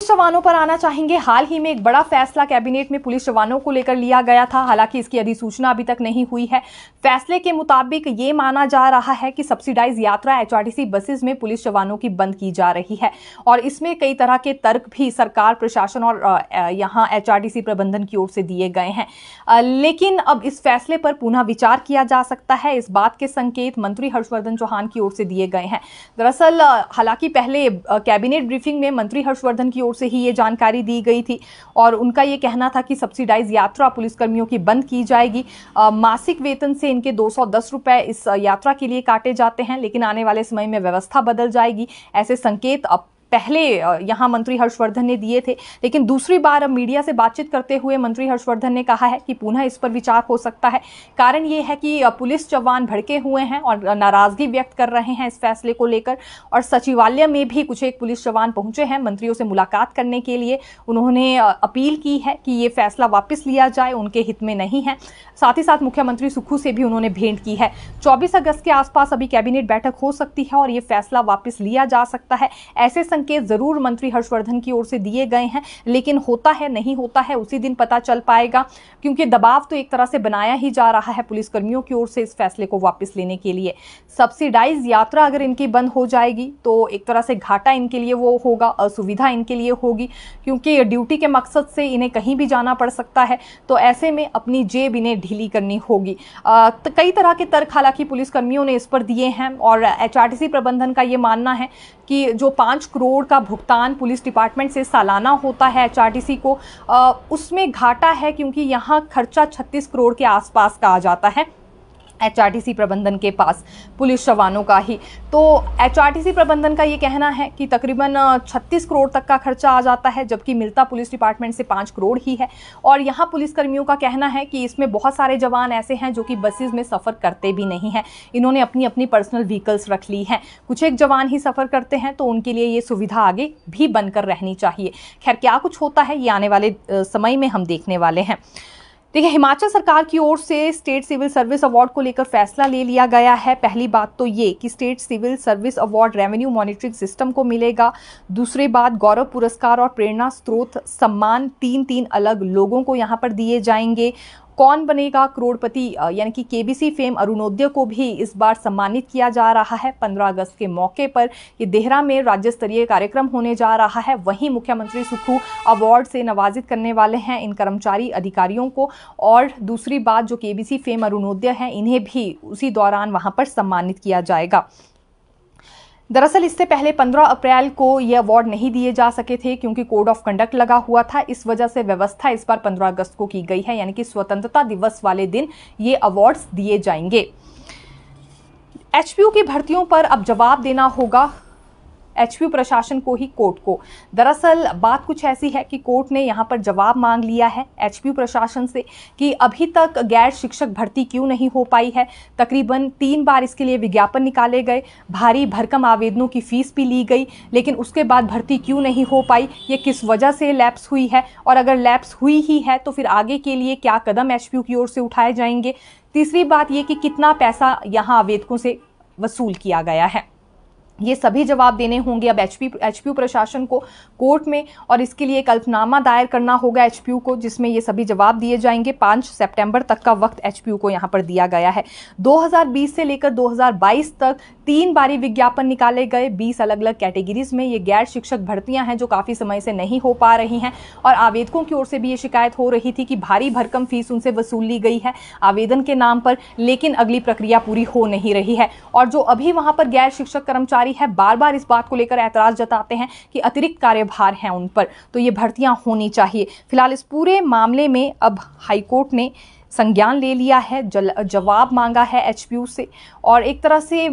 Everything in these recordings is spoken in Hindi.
पुलिस जवानों पर आना चाहेंगे हाल ही में एक बड़ा फैसला कैबिनेट में पुलिस जवानों को लेकर लिया गया था हालांकि इसकी अधिसूचना अभी तक नहीं हुई है फैसले के मुताबिक ये माना जा रहा है कि सब्सिडाइज यात्रा एचआरटीसी बसेस में पुलिस जवानों की बंद की जा रही है और इसमें कई तरह के तर्क भी सरकार प्रशासन और यहाँ एच प्रबंधन की ओर से दिए गए हैं लेकिन अब इस फैसले पर पुनः विचार किया जा सकता है इस बात के संकेत मंत्री हर्षवर्धन चौहान की ओर से दिए गए हैं दरअसल हालांकि पहले कैबिनेट ब्रीफिंग में मंत्री हर्षवर्धन की ओर से ही ये जानकारी दी गई थी और उनका ये कहना था कि सब्सिडाइज यात्रा पुलिसकर्मियों की बंद की जाएगी मासिक वेतन से इनके दो रुपए इस यात्रा के लिए काटे जाते हैं लेकिन आने वाले समय में व्यवस्था बदल जाएगी ऐसे संकेत अब पहले यहाँ मंत्री हर्षवर्धन ने दिए थे लेकिन दूसरी बार अब मीडिया से बातचीत करते हुए मंत्री हर्षवर्धन ने कहा है कि पुनः इस पर विचार हो सकता है कारण ये है कि पुलिस जवान भड़के हुए हैं और नाराजगी व्यक्त कर रहे हैं इस फैसले को लेकर और सचिवालय में भी कुछ एक पुलिस जवान पहुंचे हैं मंत्रियों से मुलाकात करने के लिए उन्होंने अपील की है कि ये फैसला वापस लिया जाए उनके हित में नहीं है साथ ही साथ मुख्यमंत्री सुखू से भी उन्होंने भेंट की है चौबीस अगस्त के आसपास अभी कैबिनेट बैठक हो सकती है और ये फैसला वापस लिया जा सकता है ऐसे संकेत जरूर मंत्री हर्षवर्धन की ओर से दिए गए हैं लेकिन होता है नहीं होता है उसी दिन पता चल पाएगा क्योंकि दबाव तो एक तरह से बनाया ही जा रहा है पुलिसकर्मियों की ओर से इस फैसले को वापस लेने के लिए सब्सिडाइज यात्रा अगर इनकी बंद हो जाएगी तो एक तरह से घाटा इनके लिए वो होगा असुविधा इनके लिए होगी क्योंकि ड्यूटी के मकसद से इन्हें कहीं भी जाना पड़ सकता है तो ऐसे में अपनी जेब इन्हें ढीली करनी होगी तो कई तरह के तर्क हालांकि पुलिसकर्मियों ने इस पर दिए हैं और एच प्रबंधन का ये मानना है कि जो पाँच करोड़ करोड़ का भुगतान पुलिस डिपार्टमेंट से सालाना होता है एचआरटीसी को आ, उसमें घाटा है क्योंकि यहाँ खर्चा 36 करोड़ के आसपास का आ जाता है एचआरटीसी प्रबंधन के पास पुलिस जवानों का ही तो एचआरटीसी प्रबंधन का ये कहना है कि तकरीबन 36 करोड़ तक का खर्चा आ जाता है जबकि मिलता पुलिस डिपार्टमेंट से 5 करोड़ ही है और यहाँ पुलिसकर्मियों का कहना है कि इसमें बहुत सारे जवान ऐसे हैं जो कि बसेज में सफ़र करते भी नहीं हैं इन्होंने अपनी अपनी पर्सनल व्हीकल्स रख ली हैं कुछ एक जवान ही सफ़र करते हैं तो उनके लिए ये सुविधा आगे भी बनकर रहनी चाहिए खैर क्या कुछ होता है ये आने वाले समय में हम देखने वाले हैं देखिए हिमाचल सरकार की ओर से स्टेट सिविल सर्विस अवार्ड को लेकर फैसला ले लिया गया है पहली बात तो ये कि state civil service award revenue monitoring system को मिलेगा दूसरी बात गौरव पुरस्कार और प्रेरणा स्रोत सम्मान तीन तीन अलग लोगों को यहाँ पर दिए जाएंगे कौन बनेगा करोड़पति यानी कि केबीसी फेम अरुणोदय को भी इस बार सम्मानित किया जा रहा है 15 अगस्त के मौके पर ये देहरा में राज्य स्तरीय कार्यक्रम होने जा रहा है वहीं मुख्यमंत्री सुखू अवार्ड से नवाजित करने वाले हैं इन कर्मचारी अधिकारियों को और दूसरी बात जो केबीसी फेम अरुणोदय है इन्हें भी उसी दौरान वहाँ पर सम्मानित किया जाएगा दरअसल इससे पहले 15 अप्रैल को ये अवार्ड नहीं दिए जा सके थे क्योंकि कोड ऑफ कंडक्ट लगा हुआ था इस वजह से व्यवस्था इस बार 15 अगस्त को की गई है यानी कि स्वतंत्रता दिवस वाले दिन ये अवार्ड्स दिए जाएंगे एचपीयू की भर्तियों पर अब जवाब देना होगा एचपी प्रशासन को ही कोर्ट को दरअसल बात कुछ ऐसी है कि कोर्ट ने यहाँ पर जवाब मांग लिया है एचपी प्रशासन से कि अभी तक गैर शिक्षक भर्ती क्यों नहीं हो पाई है तकरीबन तीन बार इसके लिए विज्ञापन निकाले गए भारी भरकम आवेदनों की फीस भी ली गई लेकिन उसके बाद भर्ती क्यों नहीं हो पाई ये किस वजह से लैप्स हुई है और अगर लैप्स हुई ही है तो फिर आगे के लिए क्या कदम एच की ओर से उठाए जाएंगे तीसरी बात ये कि कितना पैसा यहाँ आवेदकों से वसूल किया गया है ये सभी जवाब देने होंगे अब एचपी एचपीयू प्रशासन को कोर्ट में और इसके लिए एक अल्पनामा दायर करना होगा एचपीयू को जिसमें ये सभी जवाब दिए जाएंगे पाँच सितंबर तक का वक्त एचपीयू को यहाँ पर दिया गया है 2020 से लेकर 2022 तक तीन बारी विज्ञापन निकाले गए 20 अलग अलग कैटेगरीज में ये गैर शिक्षक भर्तियाँ हैं जो काफ़ी समय से नहीं हो पा रही हैं और आवेदकों की ओर से भी ये शिकायत हो रही थी कि भारी भरकम फीस उनसे वसूल ली गई है आवेदन के नाम पर लेकिन अगली प्रक्रिया पूरी हो नहीं रही है और जो अभी वहाँ पर गैर शिक्षक कर्मचारी जारी है बार बार इस बात को लेकर एतराज जताते हैं कि अतिरिक्त कार्यभार हैं उन पर तो ये भर्तियां होनी चाहिए फिलहाल इस पूरे मामले में अब हाईकोर्ट ने संज्ञान ले लिया है जवाब मांगा है एच से और एक तरह से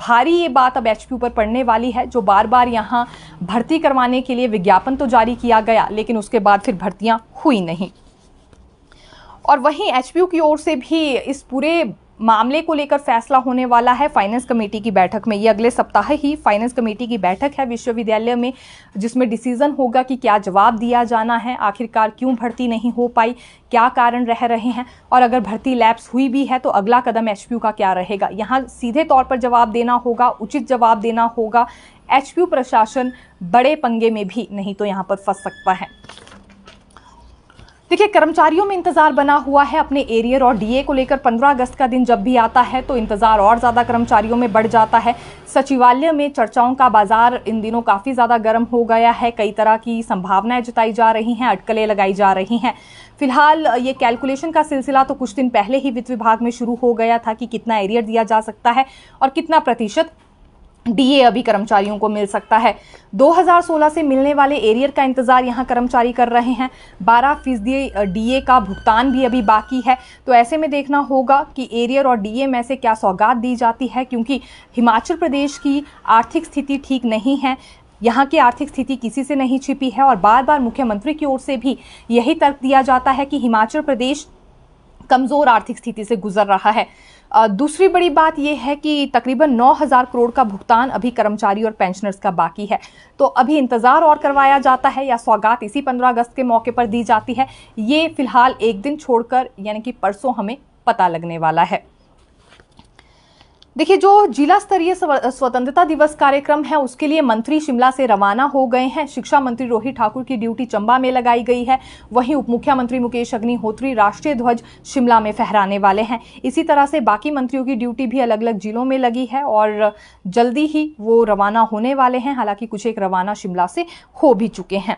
भारी ये बात अब एच पर पड़ने वाली है जो बार बार यहाँ भर्ती करवाने के लिए विज्ञापन तो जारी किया गया लेकिन उसके बाद फिर भर्तियाँ हुई नहीं और वहीं एच की ओर से भी इस पूरे मामले को लेकर फैसला होने वाला है फाइनेंस कमेटी की बैठक में ये अगले सप्ताह ही फाइनेंस कमेटी की बैठक है विश्वविद्यालय में जिसमें डिसीजन होगा कि क्या जवाब दिया जाना है आखिरकार क्यों भर्ती नहीं हो पाई क्या कारण रह रहे हैं और अगर भर्ती लैप्स हुई भी है तो अगला कदम एच का क्या रहेगा यहाँ सीधे तौर पर जवाब देना होगा उचित जवाब देना होगा एच प्रशासन बड़े पंगे में भी नहीं तो यहाँ पर फंस सकता है देखिए कर्मचारियों में इंतज़ार बना हुआ है अपने एरियर और डीए को लेकर 15 अगस्त का दिन जब भी आता है तो इंतज़ार और ज़्यादा कर्मचारियों में बढ़ जाता है सचिवालय में चर्चाओं का बाजार इन दिनों काफ़ी ज़्यादा गर्म हो गया है कई तरह की संभावनाएं जताई जा रही हैं अटकलें लगाई जा रही हैं फिलहाल ये कैलकुलेशन का सिलसिला तो कुछ दिन पहले ही वित्त विभाग में शुरू हो गया था कि कितना एरियर दिया जा सकता है और कितना प्रतिशत डीए अभी कर्मचारियों को मिल सकता है 2016 से मिलने वाले एरियर का इंतज़ार यहाँ कर्मचारी कर रहे हैं 12 फीसदी डी का भुगतान भी अभी बाकी है तो ऐसे में देखना होगा कि एरियर और डीए में से क्या सौगात दी जाती है क्योंकि हिमाचल प्रदेश की आर्थिक स्थिति ठीक नहीं है यहाँ की आर्थिक स्थिति किसी से नहीं छिपी है और बार बार मुख्यमंत्री की ओर से भी यही तर्क दिया जाता है कि हिमाचल प्रदेश कमज़ोर आर्थिक स्थिति से गुजर रहा है दूसरी बड़ी बात यह है कि तकरीबन 9000 करोड़ का भुगतान अभी कर्मचारी और पेंशनर्स का बाकी है तो अभी इंतज़ार और करवाया जाता है या सौगात इसी 15 अगस्त के मौके पर दी जाती है ये फ़िलहाल एक दिन छोड़कर यानी कि परसों हमें पता लगने वाला है देखिए जो जिला स्तरीय स्वतंत्रता दिवस कार्यक्रम है उसके लिए मंत्री शिमला से रवाना हो गए हैं शिक्षा मंत्री रोहित ठाकुर की ड्यूटी चंबा में लगाई गई है वहीं उप मुख्यमंत्री मुकेश अग्निहोत्री राष्ट्रीय ध्वज शिमला में फहराने वाले हैं इसी तरह से बाकी मंत्रियों की ड्यूटी भी अलग अलग जिलों में लगी है और जल्दी ही वो रवाना होने वाले हैं हालांकि कुछ एक रवाना शिमला से हो भी चुके हैं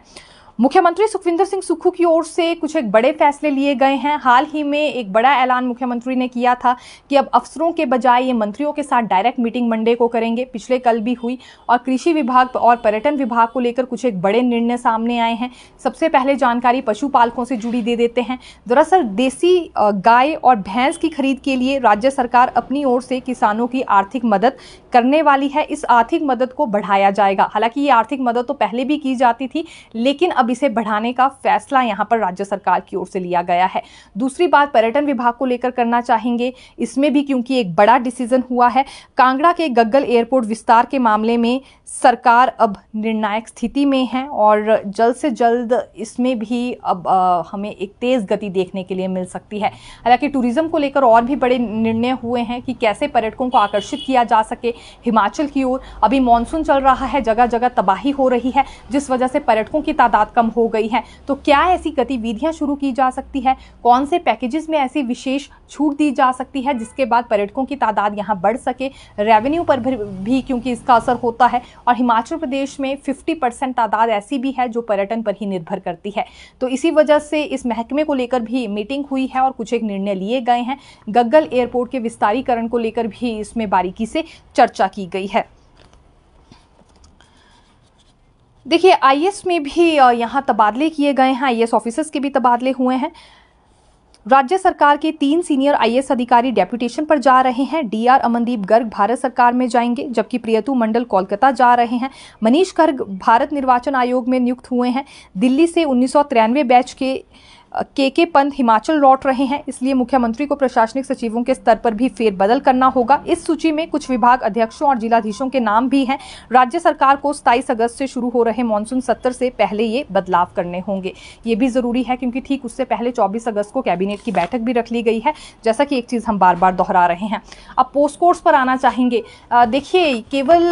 मुख्यमंत्री सुखविंदर सिंह सुक्खू की ओर से कुछ एक बड़े फैसले लिए गए हैं हाल ही में एक बड़ा ऐलान मुख्यमंत्री ने किया था कि अब अफसरों के बजाय ये मंत्रियों के साथ डायरेक्ट मीटिंग मंडे को करेंगे पिछले कल भी हुई और कृषि विभाग और पर्यटन विभाग को लेकर कुछ एक बड़े निर्णय सामने आए हैं सबसे पहले जानकारी पशुपालकों से जुड़ी दे देते हैं दरअसल देसी गाय और भैंस की खरीद के लिए राज्य सरकार अपनी ओर से किसानों की आर्थिक मदद करने वाली है इस आर्थिक मदद को बढ़ाया जाएगा हालांकि ये आर्थिक मदद तो पहले भी की जाती थी लेकिन अब इसे बढ़ाने का फैसला यहाँ पर राज्य सरकार की ओर से लिया गया है दूसरी बात पर्यटन विभाग को लेकर करना चाहेंगे इसमें भी क्योंकि एक बड़ा डिसीजन हुआ है कांगड़ा के गग्गल एयरपोर्ट विस्तार के मामले में सरकार अब निर्णायक स्थिति में है और जल्द से जल्द इसमें भी अब हमें एक तेज़ गति देखने के लिए मिल सकती है हालांकि टूरिज़्म को लेकर और भी बड़े निर्णय हुए हैं कि कैसे पर्यटकों को आकर्षित किया जा सके हिमाचल की ओर अभी मानसून चल रहा है जगह जगह तबाही हो रही है जिस वजह से पर्यटकों की तादाद कम हो गई है तो क्या ऐसी गतिविधियां शुरू की जा सकती है कौन से पैकेजेस में ऐसी विशेष छूट दी जा सकती है जिसके बाद पर्यटकों की तादाद यहाँ बढ़ सके रेवेन्यू पर भी क्योंकि इसका असर होता है और हिमाचल प्रदेश में फिफ्टी तादाद ऐसी भी है जो पर्यटन पर ही निर्भर करती है तो इसी वजह से इस महकमे को लेकर भी मीटिंग हुई है और कुछ एक निर्णय लिए गए हैं गग्गल एयरपोर्ट के विस्तारीकरण को लेकर भी इसमें बारीकी से चर्चा की गई है देखिए आई में भी यहाँ तबादले किए गए हैं आई ऑफिसर्स के भी तबादले हुए हैं राज्य सरकार के तीन सीनियर आई अधिकारी डेप्यूटेशन पर जा रहे हैं डीआर अमनदीप गर्ग भारत सरकार में जाएंगे जबकि प्रियतु मंडल कोलकाता जा रहे हैं मनीष गर्ग भारत निर्वाचन आयोग में नियुक्त हुए हैं दिल्ली से उन्नीस बैच के के के पंत हिमाचल लौट रहे हैं इसलिए मुख्यमंत्री को प्रशासनिक सचिवों के स्तर पर भी फेरबदल करना होगा इस सूची में कुछ विभाग अध्यक्षों और जिलाधीशों के नाम भी हैं राज्य सरकार को सताईस अगस्त से शुरू हो रहे मानसून सत्र से पहले ये बदलाव करने होंगे ये भी ज़रूरी है क्योंकि ठीक उससे पहले चौबीस अगस्त को कैबिनेट की बैठक भी रख ली गई है जैसा कि एक चीज़ हम बार बार दोहरा रहे हैं अब पोस्ट कोर्स पर आना चाहेंगे देखिए केवल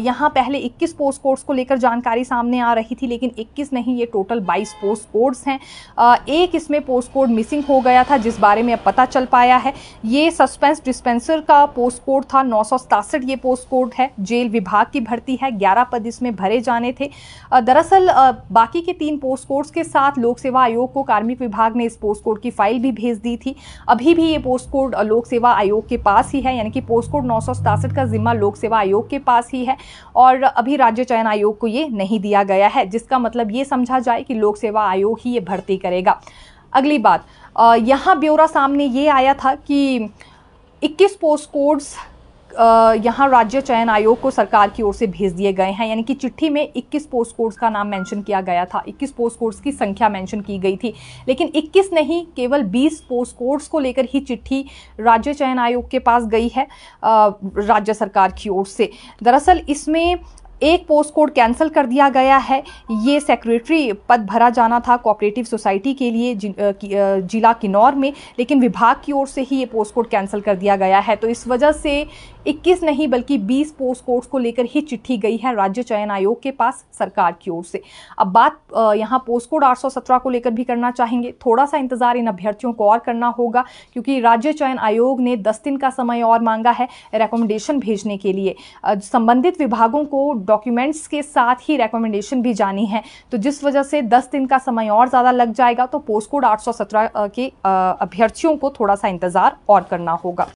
यहाँ पहले इक्कीस पोस्ट कोर्स को लेकर जानकारी सामने आ रही थी लेकिन इक्कीस नहीं ये टोटल बाईस पोस्ट कोर्स हैं एक एक इसमें पोस्ट कोड मिसिंग हो गया था जिस बारे में अब पता चल पाया है ये सस्पेंस डिस्पेंसर का पोस्ट कोड था नौ ये पोस्ट कोड है जेल विभाग की भर्ती है ग्यारह पद इसमें भरे जाने थे दरअसल बाकी के तीन पोस्ट कोड्स के साथ लोक सेवा आयोग को कार्मिक विभाग ने इस पोस्ट कोड की फाइल भी भेज दी थी अभी भी ये पोस्ट कोड लोक सेवा आयोग के पास ही है यानी कि पोस्ट कोड नौ का जिम्मा लोक सेवा आयोग के पास ही है और अभी राज्य चयन आयोग को ये नहीं दिया गया है जिसका मतलब ये समझा जाए कि लोक सेवा आयोग ही ये भर्ती करेगा अगली बात यहाँ ब्यौरा सामने ये आया था कि 21 पोस्ट कोड्स यहाँ राज्य चयन आयोग को सरकार की ओर से भेज दिए गए हैं यानी कि चिट्ठी में 21 पोस्ट कोड्स का नाम मेंशन किया गया था 21 पोस्ट कोड्स की संख्या मेंशन की गई थी लेकिन 21 नहीं केवल 20 पोस्ट कोड्स को लेकर ही चिट्ठी राज्य चयन आयोग के पास गई है राज्य सरकार की ओर से दरअसल इसमें एक पोस्ट कोड कैंसिल कर दिया गया है ये सेक्रेटरी पद भरा जाना था कोऑपरेटिव सोसाइटी के लिए जिला किन्नौर में लेकिन विभाग की ओर से ही ये पोस्ट कोड कैंसिल कर दिया गया है तो इस वजह से 21 नहीं बल्कि 20 पोस्ट कोड्स को लेकर ही चिट्ठी गई है राज्य चयन आयोग के पास सरकार की ओर से अब बात यहाँ पोस्ट कोड आठ को लेकर भी करना चाहेंगे थोड़ा सा इंतजार इन अभ्यर्थियों को और करना होगा क्योंकि राज्य चयन आयोग ने दस दिन का समय और मांगा है रिकमेंडेशन भेजने के लिए संबंधित विभागों को डॉक्यूमेंट्स के साथ ही रिकमेंडेशन भी जानी है तो जिस वजह से दस दिन का समय और ज़्यादा लग जाएगा तो पोस्ट कोड आठ के अभ्यर्थियों को थोड़ा सा इंतज़ार और करना होगा